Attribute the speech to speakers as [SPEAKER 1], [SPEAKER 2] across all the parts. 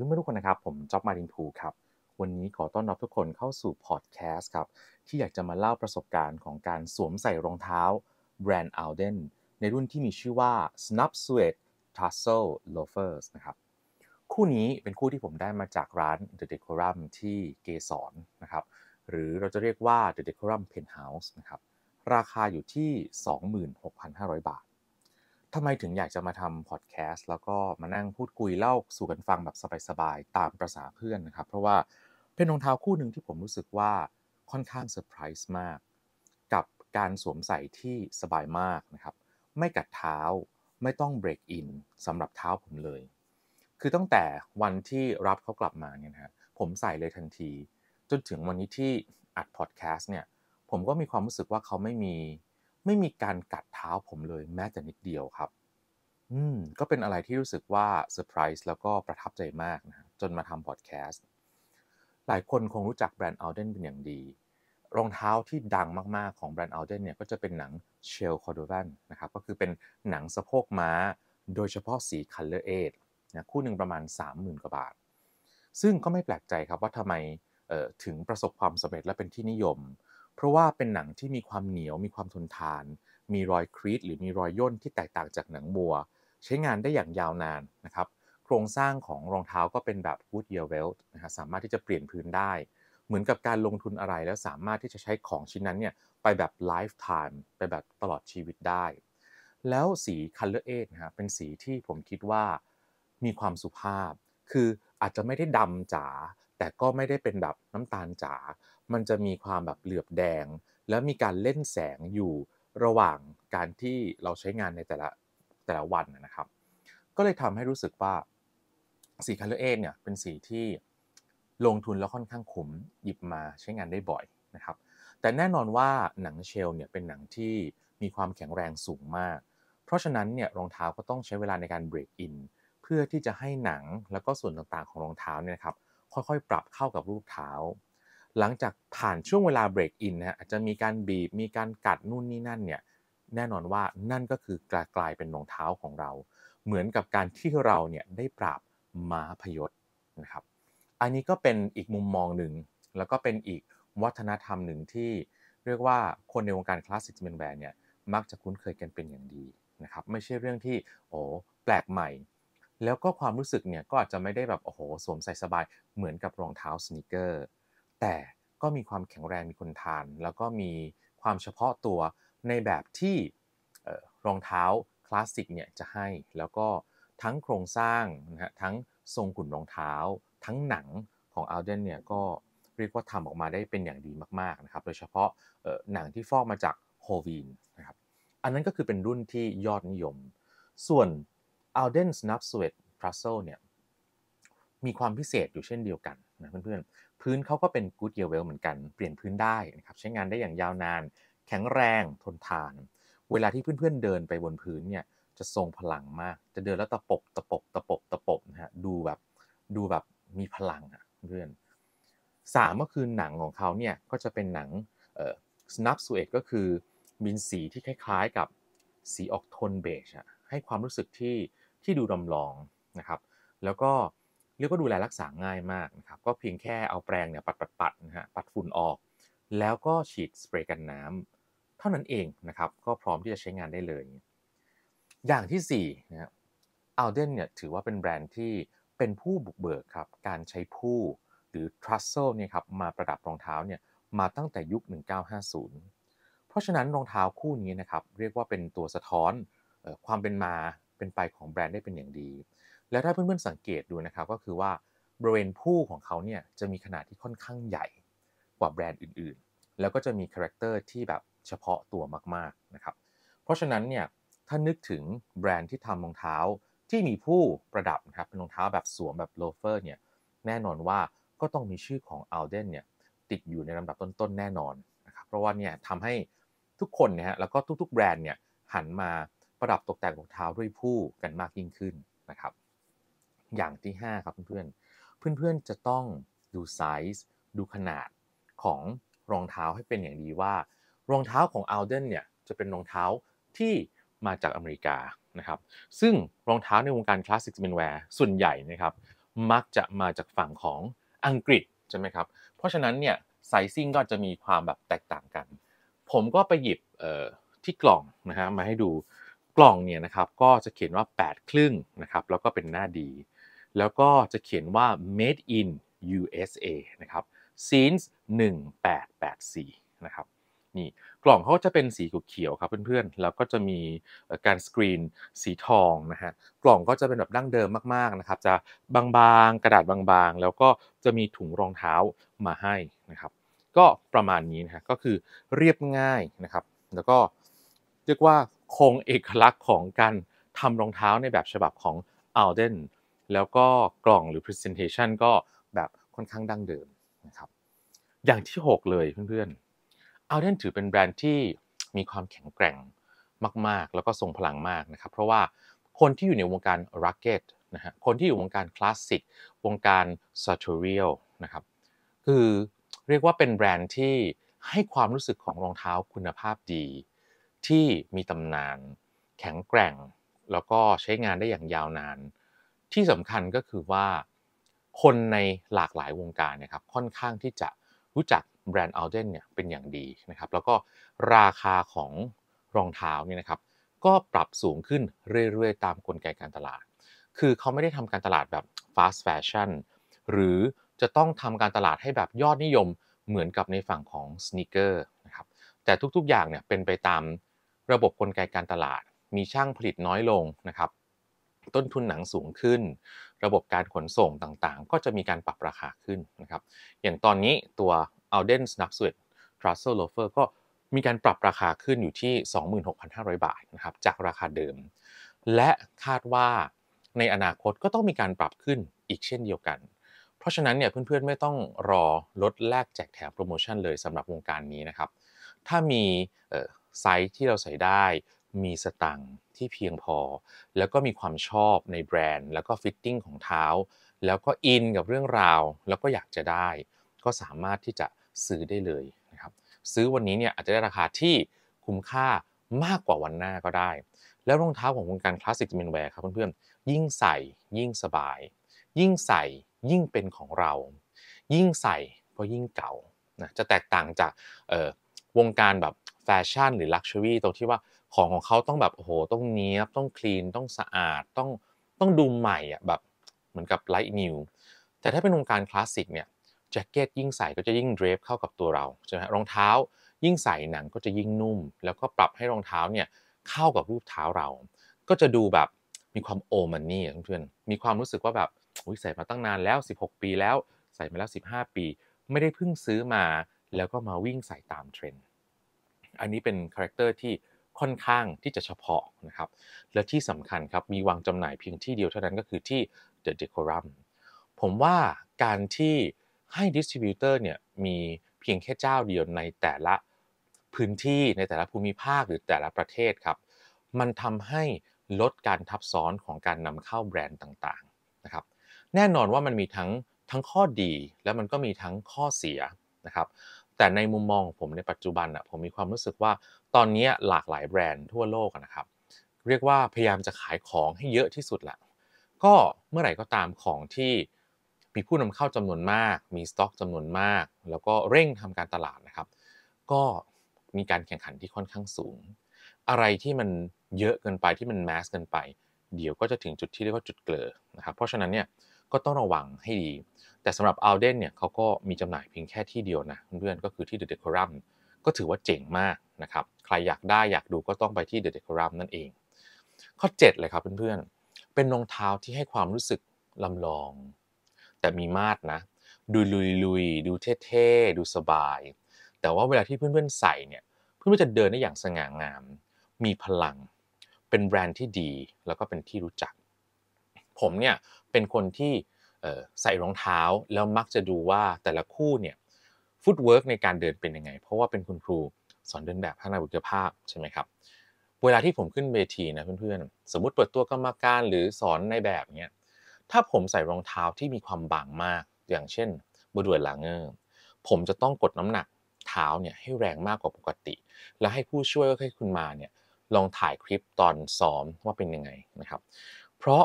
[SPEAKER 1] พื่อนๆทุกคนนะครับ ผมจ็อบมารินพูครับ วันนี้ขอต้อนรับทุกคนเข้าสู่พอดแคสต์ครับ ที่อยากจะมาเล่าประสบการณ์ของการสวมใส่รองเท้าแบรนด์อัลเดนในรุ่นที่มีชื่อว่า Snap s u e t t u s s e l Loafers นะครับ คู่นี้เป็นคู่ที่ผมได้มาจากร้าน The Decorum ที่เกสรนนะครับ หรือเราจะเรียกว่า The Decorum Penthouse นะครับ ราคาอยู่ที่ 26,500 บาททำไมถึงอยากจะมาทำพอดแคสต์แล้วก็มานั่งพูดคุยเล่าสู่กันฟังแบบสบายๆ ตามประษาเพื่อนนะครับ เพราะว่าเป็นรองเท้าคู่หนึ่งที่ผมรู้สึกว่าค่อนข้างเซอร์ไพรส์มาก กับการสวมใส่ที่สบายมากนะครับ ไม่กัดเท้าไม่ต้องเบรกอินสำหรับเท้าผมเลย คือตั้งแต่วันที่รับเขากลับมาเนี่ยนะผมใส่เลยทันที จนถึงวันนี้ที่อัดพอดแคสต์เนี่ยผมก็มีความรู้สึกว่าเขาไม่มีไม่มีการกัดเท้าผมเลยแม้แต่นิดเดียวครับ อืม ก็เป็นอะไรที่รู้สึกว่าเซอร์ไพรส์แล้วก็ประทับใจมากนะ จนมาทำพอดแคสต์ หลายคนคงรู้จักแบรนด์อัลเดนเป็นอย่างดี รองเท้าที่ดังมากๆของแบรนด์อัลเดนเนี่ยก็จะเป็นหนังเชลคอร์ดวันนะครับ ก็คือเป็นหนังสะโพกม้า โดยเฉพาะสีคัลเลอร์เอทนะคู่หนึ่งประมาณ 30,000 กว่าบาท ซึ่งก็ไม่แปลกใจครับว่าทำไมถึงประสบความสำเร็จและเป็นที่นิยมเพราะว่าเป็นหนังที่มีความเหนียวมีความทนทาน มีรอยครีดหรือมีรอยย่นที่แตกต่างจากหนังบัว ใช้งานได้อย่างยาวนานนะครับ โครงสร้างของรองเท้าก็เป็นแบบ wood ear welt นะฮะสามารถที่จะเปลี่ยนพื้นได้ เหมือนกับการลงทุนอะไรแล้วสามารถที่จะใช้ของชิ้นนั้นเนี่ยไปแบบไลฟ์ไทม์ไปแบบตลอดชีวิตได้ แล้วสี color ทนะฮะเป็นสีที่ผมคิดว่ามีความสุภาพ คืออาจจะไม่ได้ดำจ๋าแต่ก็ไม่ได้เป็นแบบน้ำตาลจ๋า มันจะมีความแบบเหลือบแดง แล้วมีการเล่นแสงอยู่ระหว่างการที่เราใช้งานในแต่ละแต่ละวันนะครับ ก็เลยทำให้รู้สึกว่าสีคาเอร์เอเนี่ยเป็นสีที่ลงทุนแล้วค่อนข้างคุ้มหยิบมาใช้งานได้บ่อยนะครับ แต่แน่นอนว่าหนังเชลเนี่ยเป็นหนังที่มีความแข็งแรงสูงมาก เพราะฉะนั้นเนี่ยรองเท้าก็ต้องใช้เวลาในการเบรกอินเพื่อที่จะให้หนังแล้วก็ส่วนต่างๆของรองเท้าเนี่ยนะครับค่อยๆ ปรับเข้ากับรูปเท้า หลังจากผ่านช่วงเวลาเบรกอินนะอาจจะมีการบีบ มีการกัดนู่นนี่นั่นเนี่ย แน่นอนว่านั่นก็คือกลากลายเป็นรองเท้าของเรา เหมือนกับการที่เราเนี่ยได้ปรับม้าพยศนะครับ อันนี้ก็เป็นอีกมุมมองหนึ่ง แล้วก็เป็นอีกวัฒนธรรมหนึ่งที่เรียกว่าคนในวงการคลาสสิกเมนแบนเนี่ย มักจะคุ้นเคยกันเป็นอย่างดีนะครับ ไม่ใช่เรื่องที่โอ้แปลกใหม่แล้วก็ความรู้สึกเนี่ยก็อาจจะไม่ได้แบบโอ้โหสวมใส่สบายเหมือนกับรองเท้าสนิเกอร์แต่ก็มีความแข็งแรงมีคนทาน แล้วก็มีความเฉพาะตัวในแบบที่รองเท้าคลาสสิกเนี่ยจะให้แล้วก็ทั้งโครงสร้างนะฮะทั้งทรงขุนรองเท้าทั้งหนังของอัลเดนเนี่ยก็เรียกว่าทำออกมาได้เป็นอย่างดีมากๆนะครับโดยเฉพาะหนังที่ฟอกมาจากโฮวีนนะครับอันนั้นก็คือเป็นรุ่นที่ยอดนิยม ส่วนอัลเดนสนับสเวตพรัสเซลเนี่ยมีความพิเศษอยู่เช่นเดียวกันนะเพื่อนๆพื้นเขาก็เป็นกูดเยเวลเหมือนกันเปลี่ยนพื้นได้นะครับใช้งานได้อย่างยาวนาน แข็งแรงทนทาน เวลาที่เพื่อนๆ เดินไปบนพื้นเนี่ยจะทรงพลังมาก จะเดินแล้วตะปบตะปบตะปบตะปบนะฮะดูแบบดูแบบมีพลังอ่ะเพื่อนสามก็คือหนังของเขาเนี่ยก็จะเป็นหนังเอ่อสนับสเวตก็คือมีสีที่คล้ายๆกับสีออกโทนเบจอะให้ความรู้สึกที่ที่ดูดำลองนะครับ แล้วก็เรียกว่าดูแลรักษาง่ายมากนะครับ ก็เพียงแค่เอาแปรงเนี่ยปัดปัดปัดนะฮะ ปัด ฝุ่นออก แล้วก็ฉีดสเปรย์กันน้ำเท่านั้นเองนะครับ ก็พร้อมที่จะใช้งานได้เลย อย่างที่4นะคอัลเดนเนี่ยถือว่าเป็นแบรนด์ที่เป็นผู้บุกเบิกครับการใช้ผู้หรือทรั s s ซลเนี่ยครับมาประดับรองเท้าเนี่ยมาตั้งแต่ยุค 1950 เพราะฉะนั้นรองเท้าคู่นี้นะครับเรียกว่าเป็นตัวสะท้อนความเป็นมาเป็นไปของแบรนด์ได้เป็นอย่างดี แล้วถ้าเพื่อนๆ สังเกตดูนะครับก็คือว่าบริเวณผู้ของเขาเนี่ยจะมีขนาดที่ค่อนข้างใหญ่กว่าแบรนด์อื่นๆ แล้วก็จะมีคาแรคเตอร์ที่แบบเฉพาะตัวมากๆนะครับเพราะฉะนั้นเนี่ยถ้านึกถึงแบรนด์ที่ทำรองเท้าที่มีผู้ประดับนะครับเป็นรองเท้าแบบสวมแบบโลเฟอร์เนี่ยแน่นอนว่าก็ต้องมีชื่อของัลเดนเนี่ยติดอยู่ในลำดับต้นๆแน่นอนนะครับเพราะว่าเนี่ยทำให้ทุกคนนะฮะแล้วก็ทุก ๆแบรนด์เนี่ยหันมาประดับตกแต่งรองเท้าด้วยผู้กันมากยิ่งขึ้นนะครับ อย่างที่5ครับเพื่อนเพื่อนๆ จะต้องดูไซส์ดูขนาดของรองเท้าให้เป็นอย่างดีว่า รองเท้าของอัลเดนเนี่ยจะเป็นรองเท้าที่มาจากอเมริกานะครับซึ่งรองเท้าในวงการคลาสสิกสเินแวร์ส่วนใหญ่นะครับ มักจะมาจากฝั่งของอังกฤษใช่ไหมครับเพราะฉะนั้นเนี่ยไซซิ่งก็จะมีความแบบแตกต่างกัน ผมก็ไปหยิบที่กล่องนะฮะมาให้ดูล่องเนี่ยนะครับ ก็จะเขียนว่า 8 ครึ่งนะครับแล้วก็เป็นหน้าดี แล้วก็จะเขียนว่า made in USA นะครับ since 1884นะครับนี่กล่องเขาจะเป็นสีเขียวครับเพื่อนๆแล้วก็จะมีการสกรีนสีทองนะฮะกล่องก็จะเป็นแบบดั้งเดิมมากๆนะครับจะบางๆกระดาษบางๆ แล้วก็จะมีถุงรองเท้ามาให้นะครับก็ประมาณนี้นะฮะก็คือเรียบง่ายนะครับแล้วก็เรียกว่าคงเอกลักษณ์ของการทำรองเท้าในแบบฉบับของ Alden แล้วก็กล่องหรือ Presentation ก็แบบค่อนข้างดั้งเดิมนะครับอย่างที่ 6 เลยเพื่อนๆ Alden ถือเป็นแบรนด์ที่มีความแข็งแกร่งมากๆ แล้วก็ทรงพลังมากนะครับเพราะว่าคนที่อยู่ในวงการรักเก็ตนะฮะคนที่อยู่วงการคลาสสิกวงการซาทเรียลนะครับคือเรียกว่าเป็นแบรนด์ที่ให้ความรู้สึกของรองเท้าคุณภาพดีที่มีตำนานแข็งแกร่ง แล้วก็ใช้งานได้อย่างยาวนาน ที่สำคัญก็คือว่าคนในหลากหลายวงการนะครับค่อนข้างที่จะรู้จักแบรนด์อัลเดนเนี่ยเป็นอย่างดีนะครับแล้วก็ราคาของรองเท้าเนี่ยนะครับก็ปรับสูงขึ้นเรื่อยๆ ตามกลไกการตลาด คือเขาไม่ได้ทำการตลาดแบบ fast fashion หรือจะต้องทำการตลาดให้แบบยอดนิยมเหมือนกับในฝั่งของสเนคเกอร์นะครับแต่ทุกๆ อย่างเนี่ยเป็นไปตามระบบกลไกการตลาดมีช่างผลิตน้อยลงนะครับต้นทุนหนังสูงขึ้น ระบบการขนส่งต่างๆ ก็จะมีการปรับราคาขึ้นนะครับอย่างตอนนี้ตัว a l d e n s n a p s w e t t r u s s e l o f e r ก็มีการปรับราคาขึ้นอยู่ที่ 26,500 บาทนะครับจากราคาเดิม และคาดว่าในอนาคตก็ต้องมีการปรับขึ้นอีกเช่นเดียวกัน เพราะฉะนั้นเนี่ยเพื่อนๆ ไม่ต้องรอลดแลกแจกแถมโปรโมชั่นเลยสำหรับวงการนี้นะครับ ถ้ามีไซส์ที่เราใส่ได้มีสตังที่เพียงพอ แล้วก็มีความชอบในแบรนด์แล้วก็ฟิตติ้งของเท้า แล้วก็อินกับเรื่องราว แล้วก็อยากจะได้ก็สามารถที่จะซื้อได้เลยนะครับซื้อวันนี้เนี่ยอาจจะได้ราคาที่คุ้มค่ามากกว่าวันหน้าก็ได้ แล้วรองเท้าของวงการคลาสสิกจิมินแวร์ครับเพื่อนๆยิ่งใส่ยิ่งสบาย ยิ่งใส่ยิ่งเป็นของเรา ยิ่งใส่ก็ยิ่งเก่านะจะแตกต่างจากวงการแบบแฟชั่นหรือลักชัวรี่ตรงที่ว่าของของเขาต้องแบบโอ้โหต้องเนี้ยบต้องคลีนต้องสะอาดต้องต้องดูใหม่อ่ะแบบเหมือนกับไลท์นิวแต่ถ้าเป็นวงการคลาสสิกเนี่ยแจ็คเก็ตยิ่งใส่ก็จะยิ่งเดรฟเข้ากับตัวเราใช่ไหมรองเท้ายิ่งใส่หนังก็จะยิ่งนุ่ม แล้วก็ปรับให้รองเท้าเนี่ยเข้ากับรูปเท้าเรา ก็จะดูแบบมีความโอมันนี่เพื่อน มีความรู้สึกว่าแบบอุ้ยใส่มาตั้งนานแล้ว 16 ปีแล้วใส่มาแล้ว15 ปี ไม่ได้เพิ่งซื้อมา แล้วก็มาวิ่งใส่ตามเทรนด์อันนี้เป็นคาแรคเตอร์ที่ค่อนข้างที่จะเฉพาะนะครับและที่สำคัญครับมีวางจำหน่ายเพียงที่เดียวเท่านั้นก็คือที่ The Decorum ผมว่าการที่ให้ดิสติบิวเตอร์เนี่ยมีเพียงแค่เจ้าเดียวในแต่ละพื้นที่ในแต่ละภูมิภาคหรือแต่ละประเทศครับ มันทำให้ลดการทับซ้อนของการนำเข้าแบรนด์ต่างๆนะครับแน่นอนว่ามันมีทั้งทั้งข้อดีและมันก็มีทั้งข้อเสียนะครับแต่ในมุมมองผมในปัจจุบันอ่ะผมมีความรู้สึกว่าตอนนี้หลากหลายแบรนด์ทั่วโลกนะครับ เรียกว่าพยายามจะขายของให้เยอะที่สุดแหละก็เมื่อไหร่ก็ตามของที่มีผู้นำเข้าจำนวนมากมีสต็อกจำนวนมากแล้วก็เร่งทำการตลาดนะครับ ก็มีการแข่งขันที่ค่อนข้างสูง อะไรที่มันเยอะเกินไปที่มันแมสเกินไปเดี๋ยวก็จะถึงจุดที่เรียกว่าจุดเกลือนะครับเพราะฉะนั้นเนี่ยก็ต้องระวังให้ดี แต่สำหรับอัลเดนเนี่ยเขาก็มีจำหน่ายเพียงแค่ที่เดียวนะ เพื่อนๆ ก็คือที่เดอะเดคอรัมก็ถือว่าเจ๋งมากนะครับ ใครอยากได้อยากดูก็ต้องไปที่เดอะเดคอรัมนั่นเอง ข้อ 7 เลยครับเพื่อนๆ เป็นรองเท้าที่ให้ความรู้สึกลำลอง แต่มีมาตรนะ ดูลุยลุยดูเท่ๆ ดูสบาย แต่ว่าเวลาที่เพื่อนๆใส่เนี่ย เพื่อนๆจะเดินได้อย่างสง่างาม มีพลัง เป็นแบรนด์ที่ดีแล้วก็เป็นที่รู้จัก ผมเนี่ยเป็นคนที่ใส่รองเท้าแล้วมักจะดูว่าแต่ละคู่เนี่ยฟุตเวิร์กในการเดินเป็นยังไง เพราะว่าเป็นคุณครูสอนเดินแบบทางดานบุคลิกภาพใช่ไหมครับเวลาที่ผมขึ้นเวทีนะเพื่อนๆสมมติเปิดตัวกรรมการหรือสอนในแบบเนี้ยถ้าผมใส่รองเท้าที่มีความบางมากอย่างเช่นบูดเวลลังเงอร์ผมจะต้องกดน้ำหนักเท้าเนี่ยให้แรงมากกว่าปกติ แล้วให้ผู้ช่วยก็ให้คุณมาเนี่ยลองถ่ายคลิปตอนซ้อมว่าเป็นยังไงนะครับ เพราะ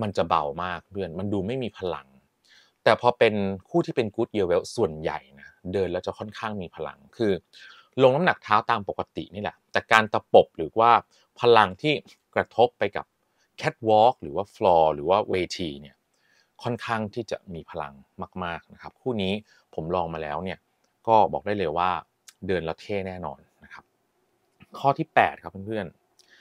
[SPEAKER 1] มันจะเบามากเพื่อนมันดูไม่มีพลัง แต่พอเป็นคู่ที่เป็นกู๊ดเยเวลส่วนใหญ่นะเดินแล้วจะค่อนข้างมีพลังคือ ลงน้ำหนักเท้าตามปกตินี่แหละ แต่การตะปบหรือว่าพลังที่กระทบไปกับแคทวอล์กหรือว่าฟลอร์หรือว่าเวทีเนี่ยค่อนข้างที่จะมีพลังมาก ๆ นะครับ คู่นี้ผมลองมาแล้วเนี่ยก็บอกได้เลยว่าเดินแล้วเท่แน่นอนนะครับข้อที่8ครับเพื่อน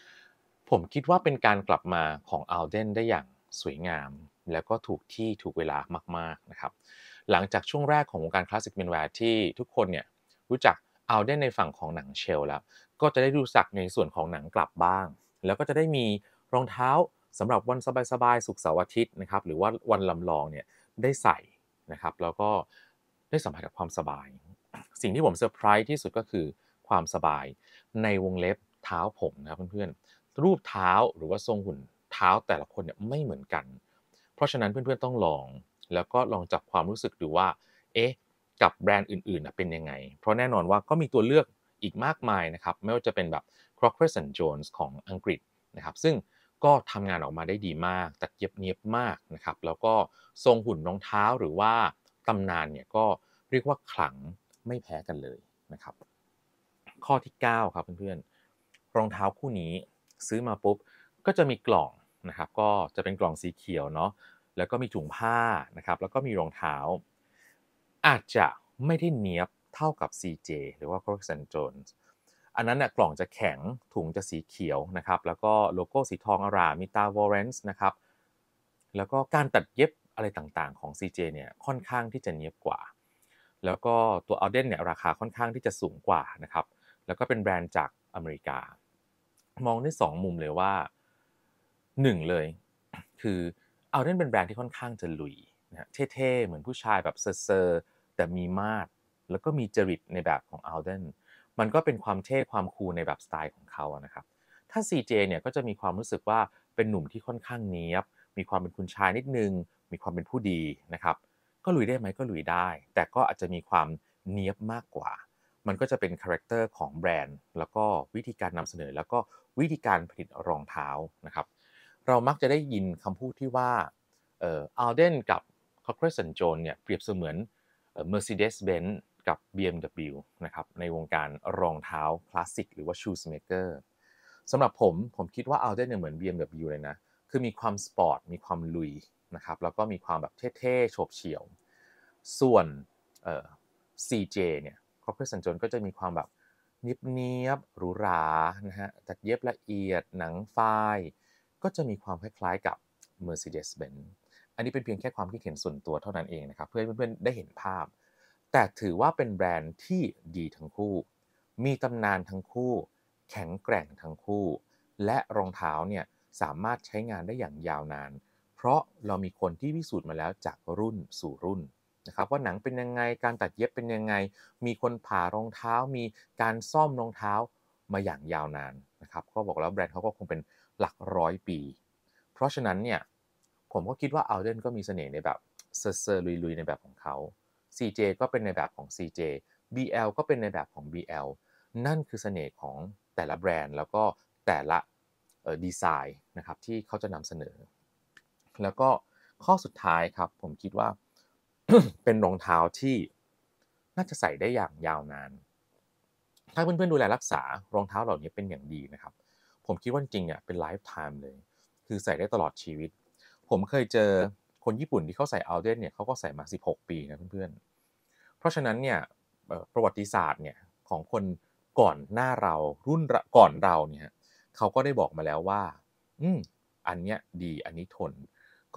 [SPEAKER 1] ๆผมคิดว่าเป็นการกลับมาของอัลเดนได้อย่างสวยงามแล้วก็ถูกที่ถูกเวลามาก ๆ นะครับ หลังจากช่วงแรกของวงการคลาสสิกเมนแวร์ที่ทุกคนเนี่ยรู้จักเอาได้ในฝั่งของหนังเชลแล้ว ก็จะได้รู้จักในส่วนของหนังกลับบ้าง แล้วก็จะได้มีรองเท้าสำหรับวันสบายๆสุขเสาร์อาทิตย์นะครับหรือว่าวันลำลองเนี่ยได้ใส่นะครับแล้วก็ได้สัมผัสกับความสบาย สิ่งที่ผมเซอร์ไพรส์ที่สุดก็คือความสบายในวงเล็บเท้าผมนะครับเพื่อนๆรูปเท้าหรือว่าทรงหุ่นเท้าแต่ละคนเนี่ยไม่เหมือนกัน เพราะฉะนั้นเพื่อนๆต้องลองแล้วก็ลองจับความรู้สึกดูว่า เอ๊ะ กับแบรนด์อื่นๆเป็นยังไง เพราะแน่นอนว่าก็มีตัวเลือกอีกมากมายนะครับ ไม่ว่าจะเป็นแบบ Crocker s Jones ของอังกฤษนะครับ ซึ่งก็ทำงานออกมาได้ดีมากต่เยียบเนียบมากนะครับ แล้วก็ทรงหุ่นรองเท้าหรือว่าตำนานเนี่ยก็เรียกว่าขลังไม่แพ้กันเลยนะครับ ข้อที่9ครับเพื่อนๆรองเท้าคู่นี้ซื้อมาปุ๊บก็จะมีกล่องนะครับก็จะเป็นกล่องสีเขียวเนาะแล้วก็มีถุงผ้านะครับแล้วก็มีรองเท้า อาจจะไม่ได้เนียบเท่ากับ CJ หรือว่า Crocs and Jones อันนั้นนยกล่องจะแข็งถุงจะสีเขียวนะครับแล้วก็โลโก้สีทองอารามมีตาวอร์เรนส์นะครับแล้วก็การตัดเย็บอะไรต่างๆของ CJ เนี่ยค่อนข้างที่จะเนียบกว่า แล้วก็ตัวอัลเดนเนี่ยราคาค่อนข้างที่จะสูงกว่านะครับแล้วก็เป็นแบรนด์จากอเมริกา มองได้2มุมเลยว่าหนึ่งเลยคือเอาเล่นเป็นแบรนด์ที่ค่อนข้างจะลุยนะเท่ๆเหมือนผู้ชายแบบเซอร์แต่มีมาดแล้วก็มีจริตในแบบของอัลเดนมันก็เป็นความเท่ความคูลในแบบสไตล์ของเขานะครับ ถ้า CJ เนี่ย ก็จะมีความรู้สึกว่าเป็นหนุ่มที่ค่อนข้างเนี้ยบ มีความเป็นคุณชายนิดนึงมีความเป็นผู้ดีนะครับ ก็ลุยได้ไหมก็ลุยได้ แต่ก็อาจจะมีความเนี้ยบมากกว่า มันก็จะเป็นคาแรคเตอร์ของแบรนด์ แล้วก็วิธีการนำเสนอแล้วก็วิธีการผลิตรองเท้านะครับเรามักจะได้ยินคำพูดที่ว่า เอัลเดนกับคอร์เรสันโจนเนี่ยเปรียบเสมือนเมอร์เซเดสเบนกับ BMW นะครับในวงการรองเท้าคลาสสิกหรือว่าชูสเมเกอร์สำหรับผมผมคิดว่า a l d ด n เนี่ยเหมือน BMW เลยนะ คือมีความสปอร์ตมีความลุยนะครับแล้วก็มีความแบบเท่ๆโฉบเฉี่ยวส่วนเอ่อ CJ เนี่ยคอร์เรสันโจนก็จะมีความแบบเนียบๆหรูหรานะฮะตัดเย็บละเอียดหนังฝ้ายก็จะมีความคล้ายๆกับ Mercedes-Benz อันนี้เป็นเพียงแค่ความคิดเห็นส่วนตัวเท่านั้นเองนะครับเพื่อให้เพื่อนๆได้เห็นภาพ แต่ถือว่าเป็นแบรนด์ที่ดีทั้งคู่ มีตำนานทั้งคู่ แข็งแกร่งทั้งคู่ และรองเท้าเนี่ยสามารถใช้งานได้อย่างยาวนาน เพราะเรามีคนที่พิสูจน์มาแล้วจากรุ่นสู่รุ่นนะครับว่าหนังเป็นยังไง การตัดเย็บเป็นยังไงมีคนผ่ารองเท้ามีการซ่อมรองเท้ามาอย่างยาวนานนะครับก็บอกแล้วแบรนด์เขาก็คงเป็นหลักร้อยปี เพราะฉะนั้นเนี่ย ผมก็คิดว่าอัลเดนก็มีเสน่ห์ในแบบเซอร์ลุยๆ ในแบบของเขา CJ ก็เป็นในแบบของ CJ BL ก็เป็นในแบบของ BL นั่นคือเสน่ห์ของแต่ละแบรนด์แล้วก็แต่ละดีไซน์นะครับที่เขาจะนำเสนอ แล้วก็ข้อสุดท้ายครับผมคิดว่าเป็นรองเท้าที่น่าจะใส่ได้อย่างยาวนาน ถ้าเพื่อนๆ ดูแลรักษารองเท้าเหล่านี้เป็นอย่างดีนะครับผมคิดว่าจริงเนี่ยเป็นไลฟ์ไทม์เลย คือใส่ได้ตลอดชีวิต ผมเคยเจอคนญี่ปุ่นที่เขาใส่เอาเดนเนี่ยเขาก็ใส่มา 16 ปีนะเพื่อนๆเพราะฉะนั้นเนี่ยประวัติศาสตร์เนี่ยของคนก่อนหน้าเรารุ่นก่อนเราเนี่ยเขาก็ได้บอกมาแล้วว่าอืมอันเนี้ยดีอันนี้ทน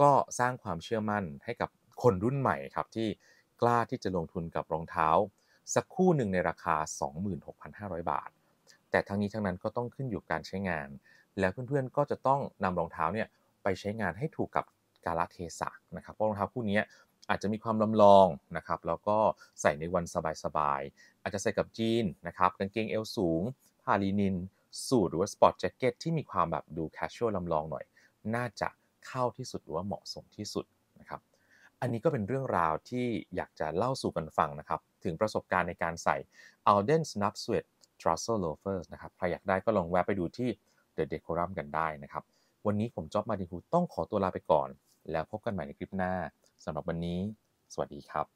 [SPEAKER 1] ก็สร้างความเชื่อมั่นให้กับคนรุ่นใหม่ครับ ที่กล้าที่จะลงทุนกับรองเท้า สักคู่หนึ่งในราคา 26,500 บาทแต่ทั้งนี้ทั้งนั้นก็ต้องขึ้นอยู่การใช้งาน แล้วเพื่อนๆก็จะต้องนำรองเท้าเนี่ยไปใช้งานให้ถูกกับกาลเทศะนะครับ เพราะรองเท้าคู่นี้อาจจะมีความลำลองนะครับ แล้วก็ใส่ในวันสบาย ๆ อาจจะใส่กับจีนนะครับ กางเกงเอวสูง ผ้าลินิน สูทหรือว่าสปอร์ตแจ็คเก็ตที่มีความแบบดูแคชชวลลำลองหน่อย น่าจะเข้าที่สุดหรือว่าเหมาะสมที่สุดนะครับ อันนี้ก็เป็นเรื่องราวที่อยากจะเล่าสู่กันฟังนะครับ ถึงประสบการณ์ในการใส่ Alden Snap Sweat t r u s s e l l o a f e r s นะครับ ใครอยากได้ก็ลองแวะไปดูที่ The Decorum กันได้นะครับ วันนี้ผมจอบมาดินคูต้องขอตัวลาไปก่อน แล้วพบกันใหม่ในคลิปหน้า สำหรับวันนี้ สวัสดีครับ